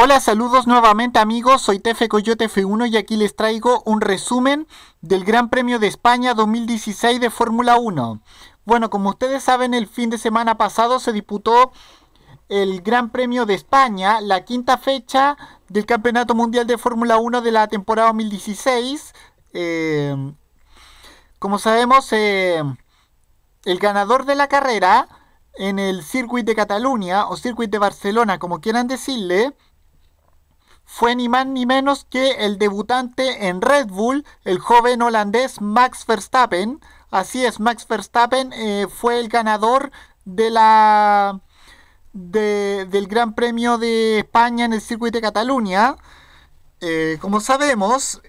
Hola, saludos nuevamente amigos, soy Tefe Coyote F1 y aquí les traigo un resumen del Gran Premio de España 2016 de Fórmula 1. Bueno, como ustedes saben, el fin de semana pasado se disputó el Gran Premio de España, la quinta fecha del Campeonato Mundial de Fórmula 1 de la temporada 2016. Eh, como sabemos, eh, el ganador de la carrera en el Circuit de Cataluña o Circuit de Barcelona, como quieran decirle, fue ni más ni menos que el debutante en Red Bull, el joven holandés Max Verstappen. Así es, Max Verstappen eh, fue el ganador de la, del Gran Premio de España en el circuito de Cataluña. Eh, como sabemos,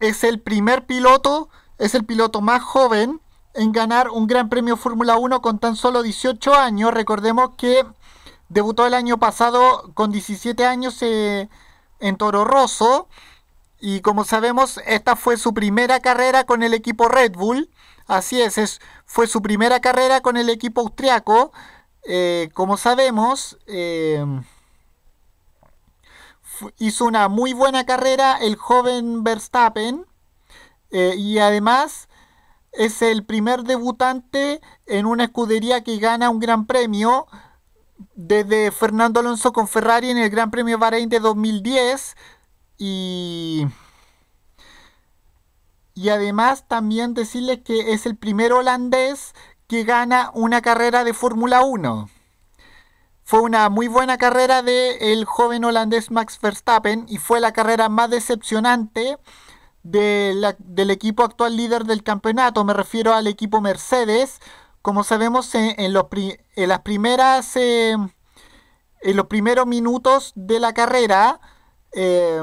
es el primer piloto, es el piloto más joven en ganar un Gran Premio Fórmula 1 con tan solo 18 años. Recordemos que Debutó el año pasado con 17 años eh, en Toro Rosso. Y como sabemos, esta fue su primera carrera con el equipo Red Bull. Así es, fue su primera carrera con el equipo austriaco. Eh, como sabemos, em, hizo una muy buena carrera el joven Verstappen. Eh, y además es el primer debutante en una escudería que gana un gran premio desde Fernando Alonso con Ferrari en el Gran Premio Bahrein de 2010 y y además también decirles que es el primer holandés que gana una carrera de Fórmula 1. Fue una muy buena carrera del el joven holandés Max Verstappen y fue la carrera más decepcionante del equipo actual líder del campeonato. Me refiero al equipo Mercedes, como sabemos, eh, en, los las primeras. Eh, en los primeros minutos de la carrera. Eh,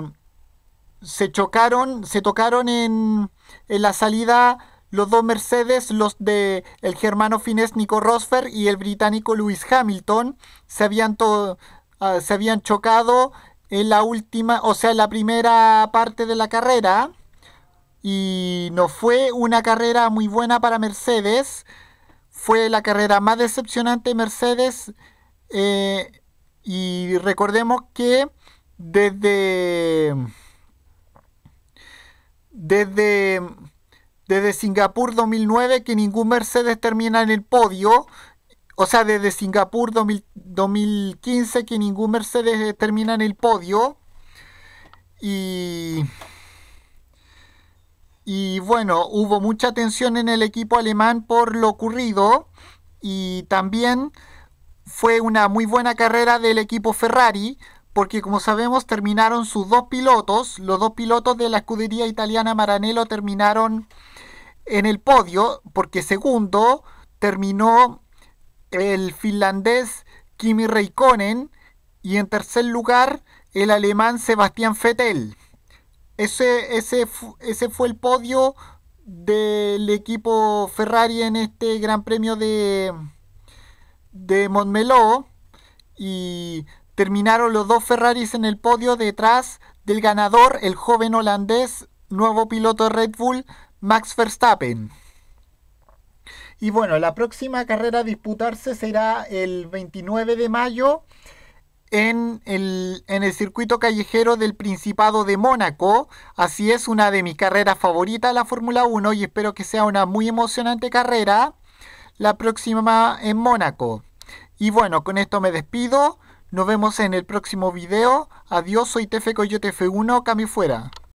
se chocaron, se tocaron en, la salida los dos Mercedes, los de el germano finés Nico Rosberg y el británico Lewis Hamilton, se habían, ah, se habían chocado en la última, o sea, en la primera parte de la carrera. Y no fue una carrera muy buena para Mercedes fue la carrera más decepcionante de Mercedes eh, y recordemos que desde, desde, desde Singapur 2009 que ningún Mercedes termina en el podio o sea, desde Singapur 2015 que ningún Mercedes termina en el podio. Y bueno, hubo mucha tensión en el equipo alemán por lo ocurrido y también fue una muy buena carrera del equipo Ferrari porque como sabemos terminaron sus dos pilotos, los dos pilotos de la escudería italiana Maranello terminaron en el podio porque segundo terminó el finlandés Kimi Räikkönen y en tercer lugar el alemán Sebastián Vettel. Ese, ese, fue el podio del equipo Ferrari en este Gran Premio de, de Montmeló. Y terminaron los dos Ferraris en el podio detrás del ganador, el joven holandés, nuevo piloto de Red Bull, Max Verstappen. Y bueno, la próxima carrera a disputarse será el 29 de mayo en el, circuito callejero del Principado de Mónaco. Así es, una de mis carreras favoritas, la Fórmula 1, y espero que sea una muy emocionante carrera la próxima en Mónaco. Y bueno, con esto me despido. Nos vemos en el próximo video. Adiós, soy Tefe Coyote F1, Cami fuera.